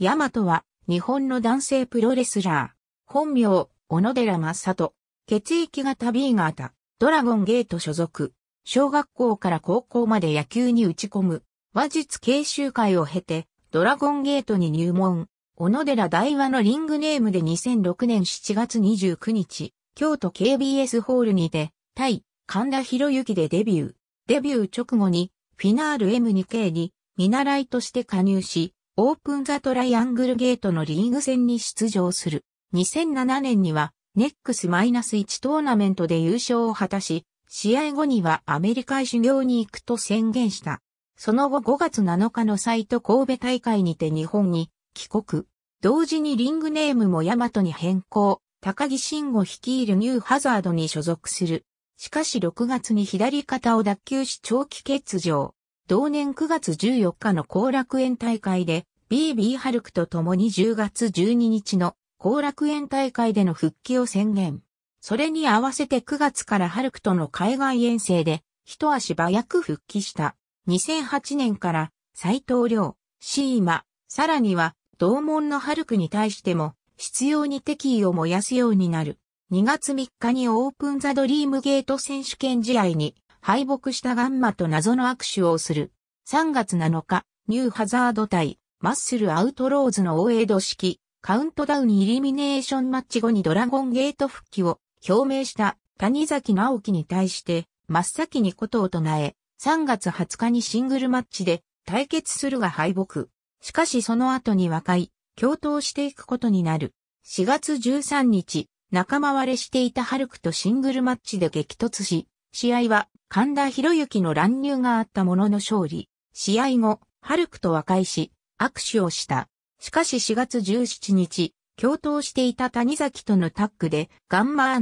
ヤマトは、日本の男性プロレスラー。本名、小野寺正人。血液型 B 型。ドラゴンゲート所属。小学校から高校まで野球に打ち込む。話術研修会を経て、ドラゴンゲートに入門。小野寺大和のリングネームで2006年7月29日、京都 KBS ホールにて、対、神田博之でデビュー。デビュー直後に、フィナール M2K に、見習いとして加入し、オープンザトライアングルゲートのリーグ戦に出場する。2007年には、ネックス -1 トーナメントで優勝を果たし、試合後にはアメリカへ修行に行くと宣言した。その後5月7日のサイト神戸大会にて日本に帰国。同時にリングネームもヤマトに変更。高木慎吾率いるニューハザードに所属する。しかし6月に左肩を脱臼し長期欠場。同年9月14日の後楽園大会で BB ハルクと共に10月12日の後楽園大会での復帰を宣言。それに合わせて9月からハルクとの海外遠征で一足早く復帰した。2008年から斎藤亮、シーマ、さらには同門のハルクに対しても必要に敵意を燃やすようになる。2月3日にオープンザドリームゲート選手権試合に敗北したガンマと謎の握手をする。3月7日、ニューハザード対マッスルアウトローズの大江戸式、カウントダウンイリミネーションマッチ後にドラゴンゲート復帰を表明した谷崎直樹に対して、真っ先にことを唱え、3月20日にシングルマッチで対決するが敗北。しかしその後に和解、共闘していくことになる。4月13日、仲間割れしていたハルクとシングルマッチで激突し、試合は神田博之の乱入があったものの勝利。試合後、ハルクと和解し、握手をした。しかし4月17日、共闘していた谷崎とのタッグで、ガンマ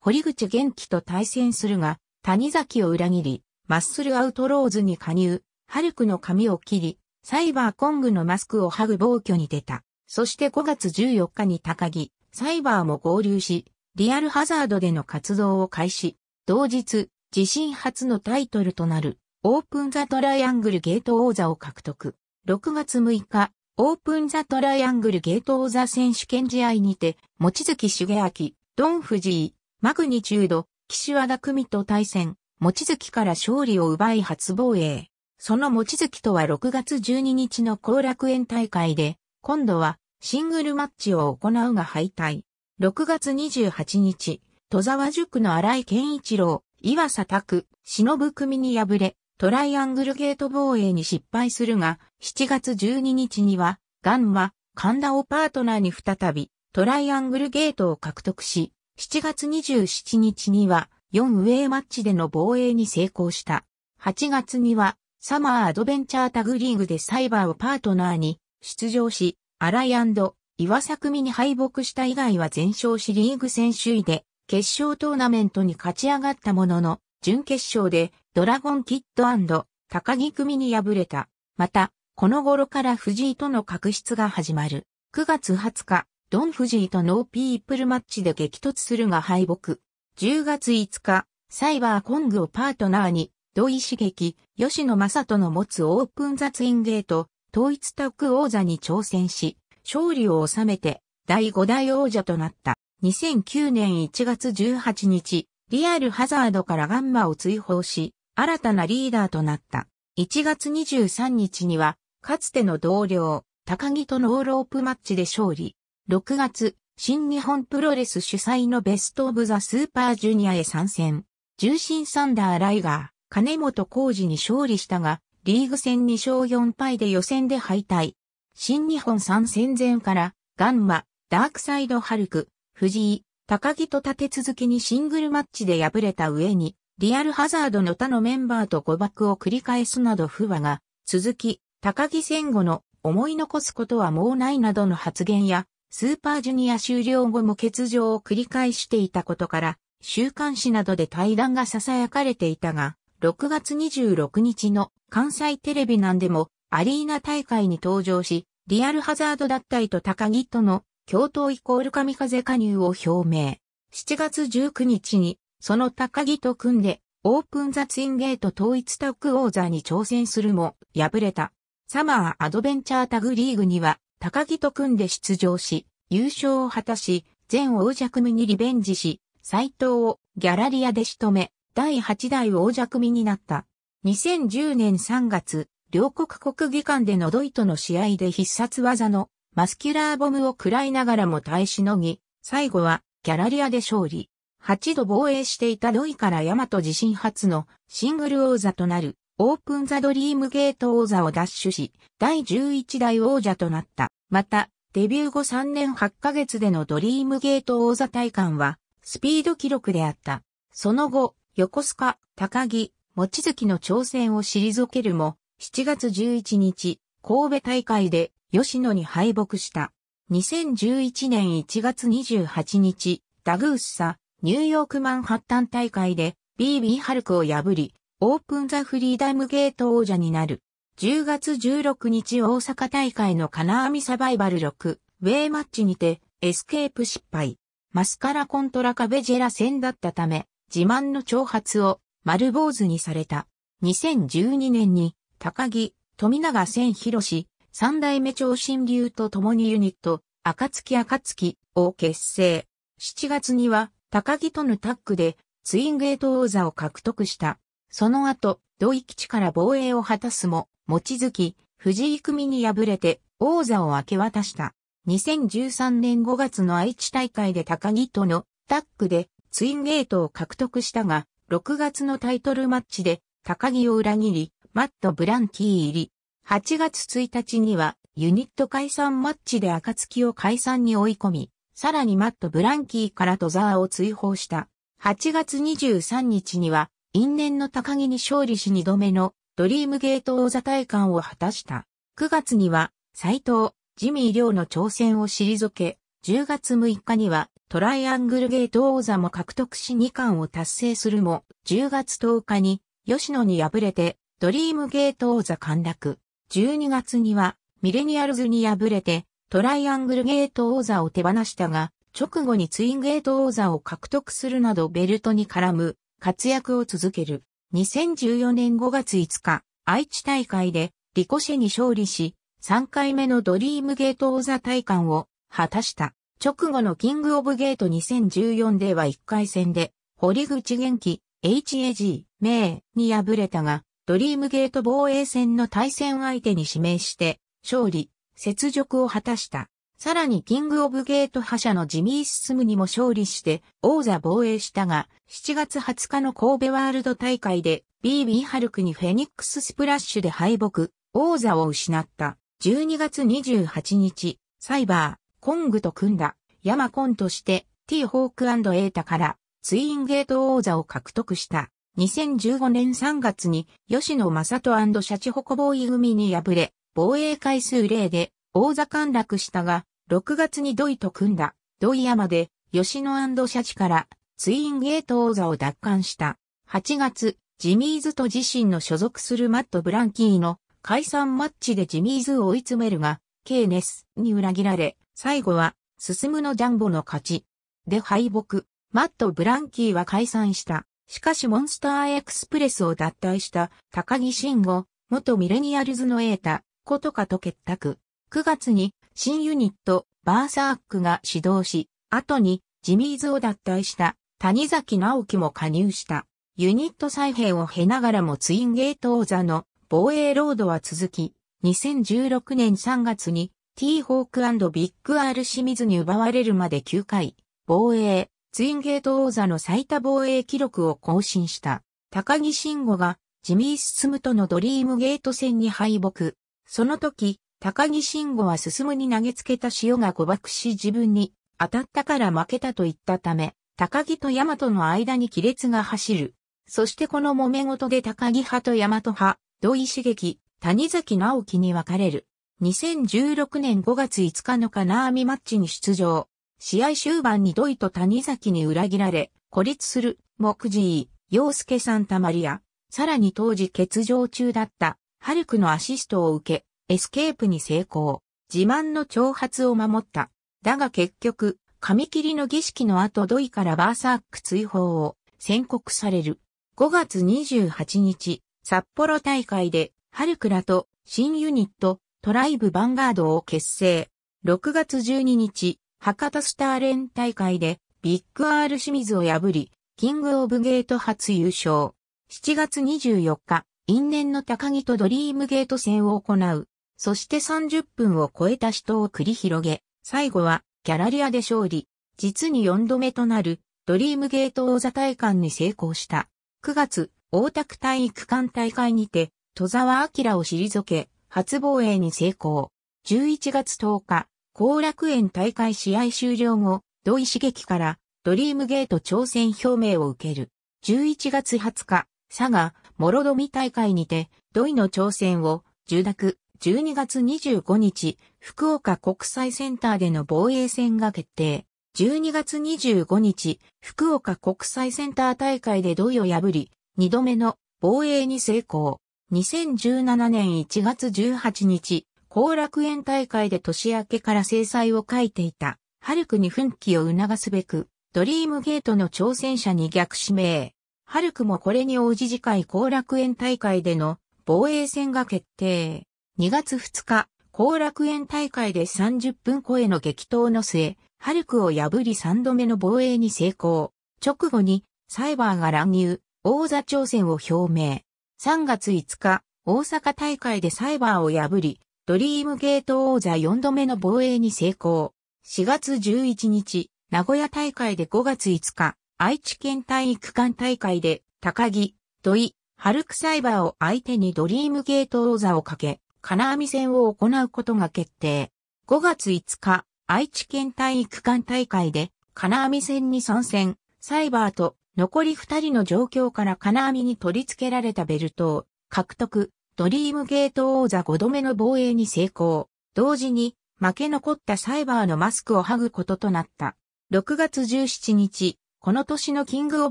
堀口元気と対戦するが、谷崎を裏切り、マッスルアウトローズに加入、ハルクの髪を切り、サイバーコングのマスクを剥ぐ暴挙に出た。そして5月14日に高木、サイバーも合流し、リアルハザードでの活動を開始。同日、自身初のタイトルとなる、オープンザトライアングルゲート王座を獲得。6月6日、オープンザトライアングルゲートオーザ選手権試合にて、望月茂明、ドンジー、マグニチュード、岸和田組と対戦、望月から勝利を奪い初防衛。その望月とは6月12日の後楽園大会で、今度はシングルマッチを行うが敗退。6月28日、戸沢塾の荒井健一郎、岩佐拓、忍組に敗れ、トライアングルゲート防衛に失敗するが、7月12日には、ガンは、神田をパートナーに再び、トライアングルゲートを獲得し、7月27日には、4ウェイマッチでの防衛に成功した。8月には、サマーアドベンチャータグリーグでサイバーをパートナーに出場し、アライアンド、岩作組に敗北した以外は全勝しリーグ戦首位で、決勝トーナメントに勝ち上がったものの、準決勝でドラゴンキッド高木組に敗れた。また、この頃から藤井との確執が始まる。9月20日、ドン藤井とノーピープルマッチで激突するが敗北。10月5日、サイバーコングをパートナーに、土井刺激、吉野正人の持つオープン雑ンゲート、統一タッグ王座に挑戦し、勝利を収めて、第5代王者となった。2009年1月18日、リアルハザードからガンマを追放し、新たなリーダーとなった。1月23日には、かつての同僚、高木とのオーロープマッチで勝利。6月、新日本プロレス主催のベストオブザスーパージュニアへ参戦。重心サンダーライガー、金本浩二に勝利したが、リーグ戦2勝4敗で予選で敗退。新日本参戦前から、ガンマ、ダークサイドハルク、藤井、高木と立て続けにシングルマッチで敗れた上に、リアルハザードの他のメンバーと誤爆を繰り返すなど不和が続き、高木戦後の思い残すことはもうないなどの発言や、スーパージュニア終了後も欠場を繰り返していたことから、週刊誌などで対談が囁かれていたが、6月26日の関西テレビなんでもアリーナ大会に登場し、リアルハザード脱退と高木との共闘イコール神風加入を表明。7月19日にその高木と組んで、オープンザツインゲート統一タッグ王座に挑戦するも、敗れた。サマーアドベンチャータグリーグには、高木と組んで出場し、優勝を果たし、全王者組にリベンジし、斎藤をギャラリアで仕留め、第8代王者組になった。2010年3月、両国国技館でのドイとの試合で必殺技のマスキュラーボムを喰らいながらも耐えしのぎ、最後はギャラリアで勝利。8度防衛していた土井から大和自身初のシングル王座となるオープンザドリームゲート王座を奪取し、第11代王者となった。また、デビュー後3年8ヶ月でのドリームゲート王座体感は、スピード記録であった。その後、横須賀、高木、望月の挑戦を退けるも、7月11日、神戸大会で吉野に敗北した。2011年1月28日、ダグースサ、ニューヨークマンハッタン大会で BB ハルクを破り、オープンザフリーダムゲート王者になる。10月16日大阪大会の金網サバイバル6、ウェイマッチにて、エスケープ失敗。マスカラコントラカベジェラ戦だったため、自慢の挑発を丸坊主にされた。2012年に、高木、富永千博氏、三代目長新流と共にユニット、暁暁を結成。7月には、高木とのタッグでツインゲート王座を獲得した。その後、土井基地から防衛を果たすも、望月、藤井組に敗れて王座を明け渡した。2013年5月の愛知大会で高木とのタッグでツインゲートを獲得したが、6月のタイトルマッチで高木を裏切り、マット・ブランキー入り。8月1日にはユニット解散マッチで暁を解散に追い込み、さらにマット・ブランキーからザーを追放した。8月23日には、因縁の高木に勝利し2度目のドリームゲート王座体感を果たした。9月には、斎藤、ジミー両の挑戦を退け、10月6日にはトライアングルゲート王座も獲得し2冠を達成するも、10月10日に吉野に敗れてドリームゲート王座陥落。12月にはミレニアルズに敗れてトライアングルゲート王座を手放したが、直後にツインゲート王座を獲得するなどベルトに絡む活躍を続ける。2014年5月5日、愛知大会でリコシェに勝利し、3回目のドリームゲート王座体感を果たした。直後のキングオブゲート2014では1回戦で、堀口元気、HAG、名に敗れたが、ドリームゲート防衛戦の対戦相手に指名して、勝利、雪辱を果たした。さらにキングオブゲート覇者のジミー・ススムにも勝利して王座防衛したが、7月20日の神戸ワールド大会で BB ハルクにフェニックススプラッシュで敗北、王座を失った。12月28日、サイバー、コングと組んだ、ヤマコンとして、テー・ホークエータから、ツインゲート王座を獲得した。2015年3月に、吉野正人シャチホコボーイ組に敗れ、防衛回数例で王座陥落したが、6月に土井と組んだ土井山で吉野シャチからツインゲート王座を奪還した。8月、ジミーズと自身の所属するマット・ブランキーの解散マッチでジミーズを追い詰めるが、ケーネスに裏切られ、最後は、進むのジャンボの勝ち。で敗北。マット・ブランキーは解散した。しかしモンスターエクスプレスを脱退した高木慎吾、元ミレニアルズのエータ、ことかと結託。9月に新ユニットバーサークが始動し、後にジミーズを脱退した谷崎直樹も加入した。ユニット再編を経ながらもツインゲート王座の防衛ロードは続き、2016年3月に T ホークビッグ R 清水に奪われるまで9回、防衛、ツインゲート王座の最多防衛記録を更新した。高木慎吾がジミー・進スムとのドリームゲート戦に敗北。その時、高木慎吾は進むに投げつけた塩が誤爆し自分に当たったから負けたと言ったため、高木と大和の間に亀裂が走る。そしてこの揉め事で高木派と大和派、土井茂樹、谷崎直樹に分かれる。2016年5月5日のー網マッチに出場。試合終盤に土井と谷崎に裏切られ、孤立する、木次井、洋介さんたまりや、さらに当時欠場中だった、ハルクのアシストを受け、エスケープに成功。自慢の挑発を守った。だが結局、紙切りの儀式の後ドイからバーサーク追放を宣告される。5月28日、札幌大会で、ハルクラと新ユニット、トライブヴァンガードを結成。6月12日、博多スターレン大会で、ビッグアーシ清水を破り、キングオブゲート初優勝。7月24日、因縁の高木とドリームゲート戦を行う。そして30分を超えた死闘を繰り広げ、最後はギャラリアで勝利。実に4度目となるドリームゲート王座大会に成功した。9月、大田区体育館大会にて、戸沢明を退け、初防衛に成功。11月10日、後楽園大会試合終了後、土井刺激からドリームゲート挑戦表明を受ける。11月20日、佐賀、モロドミ大会にて、土井の挑戦を、受諾、12月25日、福岡国際センターでの防衛戦が決定。12月25日、福岡国際センター大会で土井を破り、2度目の防衛に成功。2017年1月18日、後楽園大会で年明けから制裁を書いていた、ハルクに奮起を促すべく、ドリームゲートの挑戦者に逆指名。ハルクもこれに応じ次回後楽園大会での防衛戦が決定。2月2日、後楽園大会で30分超えの激闘の末、ハルクを破り3度目の防衛に成功。直後に、サイバーが乱入、王座挑戦を表明。3月5日、大阪大会でサイバーを破り、ドリームゲート王座4度目の防衛に成功。4月11日、名古屋大会で5月5日、愛知県体育館大会で、高木、土井、春草イバーを相手にドリームゲート王座をかけ、金網戦を行うことが決定。5月5日、愛知県体育館大会で、金網戦に参戦、サイバーと残り2人の状況から金網に取り付けられたベルトを獲得、ドリームゲート王座5度目の防衛に成功。同時に、負け残ったサイバーのマスクを剥ぐこととなった。6月17日、この年のキングオ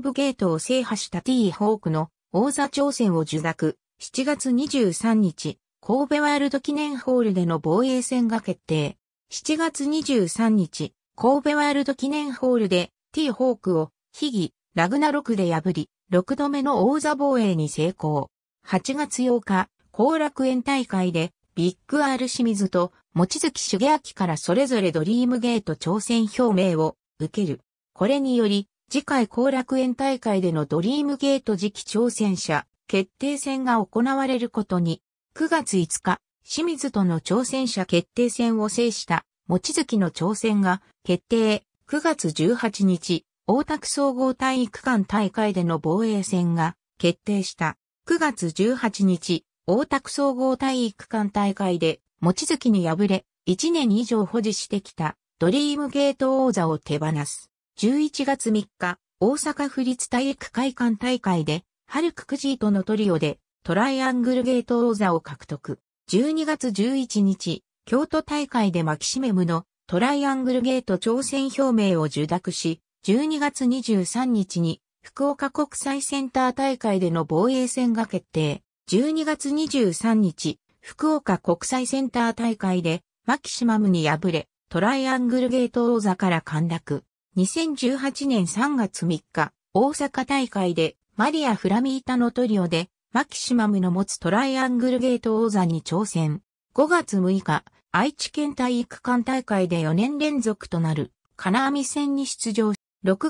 ブゲートを制覇した T ホークの王座挑戦を受諾、7月23日、神戸ワールド記念ホールでの防衛戦が決定。7月23日、神戸ワールド記念ホールで T ホークを秘技、ラグナロクで破り、6度目の王座防衛に成功。8月8日、後楽園大会でビッグ R 清水と望月茂明からそれぞれドリームゲート挑戦表明を受ける。これにより、次回後楽園大会でのドリームゲート次期挑戦者決定戦が行われることに、9月5日、清水との挑戦者決定戦を制した、望月の挑戦が決定。9月18日、大田区総合体育館大会での防衛戦が決定した。9月18日、大田区総合体育館大会で、望月に敗れ、1年以上保持してきたドリームゲート王座を手放す。11月3日、大阪府立体育会館大会で、ハルク・クジーとのトリオで、トライアングルゲート王座を獲得。12月11日、京都大会でマキシメムのトライアングルゲート挑戦表明を受諾し、12月23日に福岡国際センター大会での防衛戦が決定。12月23日、福岡国際センター大会でマキシマムに敗れ、トライアングルゲート王座から陥落。2018年3月3日、大阪大会でマリア・フラミータのトリオでマキシマムの持つトライアングルゲート王座に挑戦。5月6日、愛知県体育館大会で4年連続となる金網戦に出場。6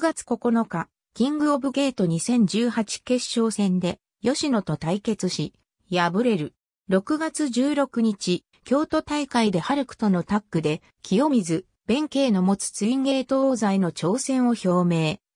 月9日、キングオブゲート2018決勝戦で吉野と対決し、敗れる。6月16日、京都大会でハルクとのタッグで、清水、弁慶の持つツインゲート王座への挑戦を表明、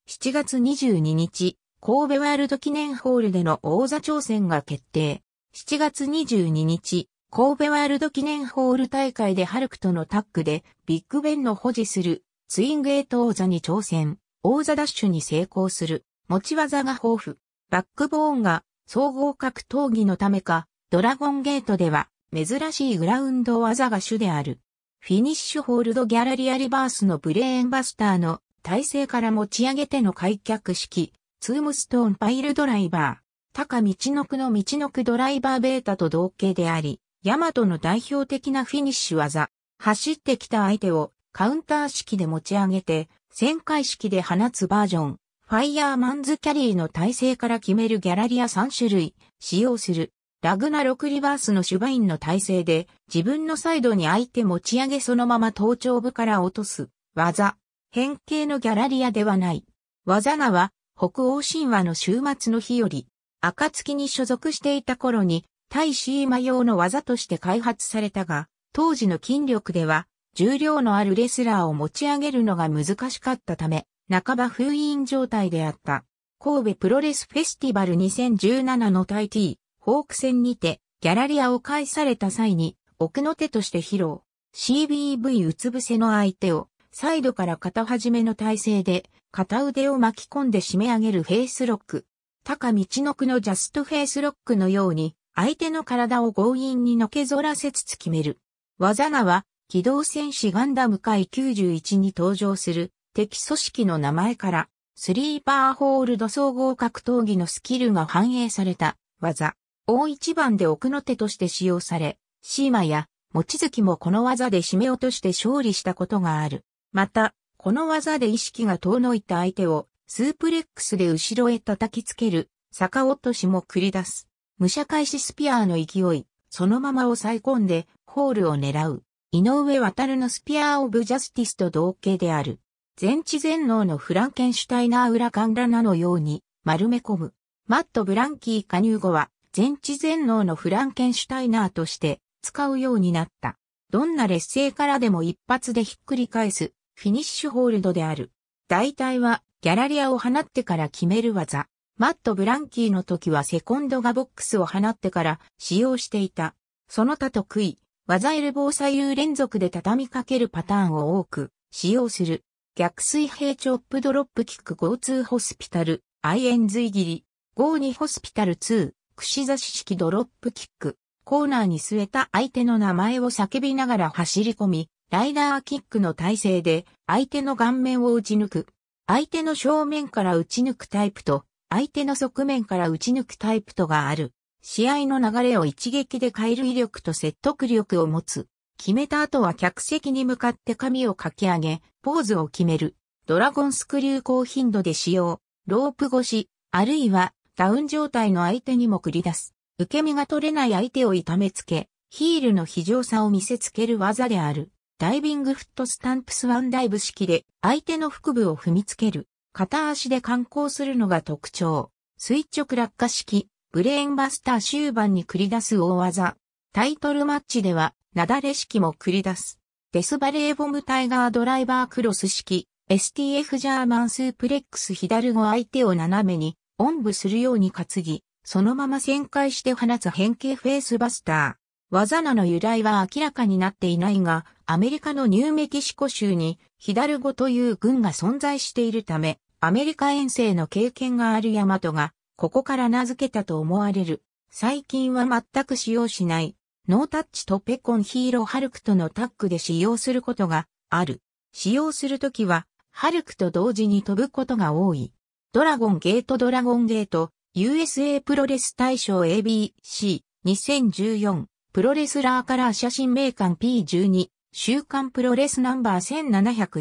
7月22日、神戸ワールド記念ホールでの王座挑戦が決定。7月22日、神戸ワールド記念ホール大会でハルクとのタッグで、ビッグベンの保持するツインゲート王座に挑戦、王座ダッシュに成功する、持ち技が豊富、バックボーンが総合格闘技のためか、ドラゴンゲートでは珍しいグラウンド技が主である。フィニッシュホールドギャラリアリバースのブレーンバスターの体勢から持ち上げての開脚式、ツームストーンパイルドライバー、高道のくの道のくドライバーベータと同型であり、ヤマトの代表的なフィニッシュ技、走ってきた相手をカウンター式で持ち上げて、旋回式で放つバージョン、ファイヤーマンズキャリーの体勢から決めるギャラリア3種類、使用する。ラグナロクリバースのシュバインの体勢で、自分のサイドに相手持ち上げそのまま頭頂部から落とす、技。変形のギャラリアではない。技名は、北欧神話の終末の日より、暁に所属していた頃に、対シーマ用の技として開発されたが、当時の筋力では、重量のあるレスラーを持ち上げるのが難しかったため、半ば封印状態であった。神戸プロレスフェスティバル2017のタイティホーク戦にて、ギャラリアを返された際に、奥の手として披露。CBV うつ伏せの相手を、サイドから片始めの体勢で、片腕を巻き込んで締め上げるフェイスロック。高道のくのジャストフェイスロックのように、相手の体を強引にのけぞらせつつ決める。技名は、機動戦士ガンダム界91に登場する敵組織の名前から、スリーパーホールド総合格闘技のスキルが反映された技。大一番で奥の手として使用され、シーマや、望月もこの技で締め落として勝利したことがある。また、この技で意識が遠のいた相手を、スープレックスで後ろへ叩きつける、逆落としも繰り出す。武者返しスピアーの勢い、そのまま抑え込んで、ホールを狙う。井上渡のスピアー・オブ・ジャスティスと同型である。全知全能のフランケンシュタイナー・ウラカンラナのように丸め込む。マット・ブランキー加入後は全知全能のフランケンシュタイナーとして使うようになった。どんな劣勢からでも一発でひっくり返すフィニッシュホールドである。大体はギャラリアを放ってから決める技。マット・ブランキーの時はセコンドがボックスを放ってから使用していた。その他得意、技エルボー左右連続で畳みかけるパターンを多く使用する。逆水平チョップドロップキック Go2 ホスピタル、IN 随切り、52ホスピタル2、串刺し式ドロップキック。コーナーに据えた相手の名前を叫びながら走り込み、ライダーキックの体勢で相手の顔面を打ち抜く。相手の正面から打ち抜くタイプと、相手の側面から打ち抜くタイプとがある。試合の流れを一撃で変える威力と説得力を持つ。決めた後は客席に向かって髪をかき上げ、ポーズを決める。ドラゴンスクリュー高頻度で使用。ロープ越し、あるいはダウン状態の相手にも繰り出す。受け身が取れない相手を痛めつけ、ヒールの非常さを見せつける技である。ダイビングフットスタンプスワンダイブ式で相手の腹部を踏みつける。片足で観光するのが特徴。垂直落下式、ブレーンバスター終盤に繰り出す大技。タイトルマッチでは、なだれ式も繰り出す。デスバレーボムタイガードライバークロス式、STF ジャーマンスープレックス左後相手を斜めにおんぶするように担ぎ、そのまま旋回して放つ変形フェイスバスター。技名の由来は明らかになっていないが、アメリカのニューメキシコ州にヒダルゴという軍が存在しているため、アメリカ遠征の経験があるヤマトが、ここから名付けたと思われる。最近は全く使用しない。ノータッチとペコンヒーローハルクとのタッグで使用することがある。使用するときは、ハルクと同時に飛ぶことが多い。ドラゴンゲートドラゴンゲート、USA プロレス大賞 ABC、2014、プロレスラーカラー写真名館 P12、週刊プロレスナンバー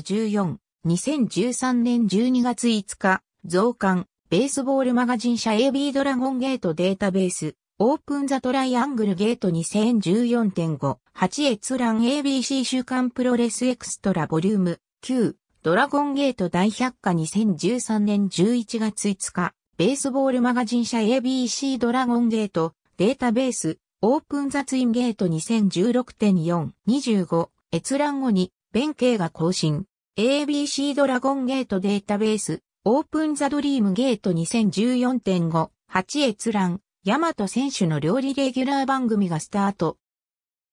1714、2013年12月5日、増刊、ベースボールマガジン社 AB ドラゴンゲートデータベース、オープンザトライアングルゲート2014.5、8閲覧 ABC 週刊プロレスエクストラボリューム9、ドラゴンゲート大百科2013年11月5日、ベースボールマガジン社 ABC ドラゴンゲート、データベース、オープンザツインゲート2016.4.25閲覧後に、弁慶が更新。ABC ドラゴンゲートデータベース、オープンザドリームゲート2014.5、8閲覧、ヤマト選手の料理レギュラー番組がスタート。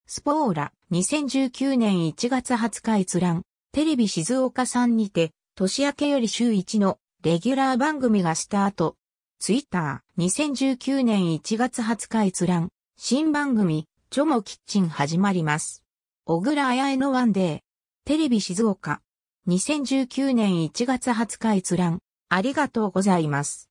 スポーラ、2019年1月20日閲覧、テレビ静岡さんにて、年明けより週1のレギュラー番組がスタート。ツイッター2019年1月20日閲覧。新番組、ジョモキッチン始まります。小倉彩江のワンデー。テレビ静岡。2019年1月20日閲覧。ありがとうございます。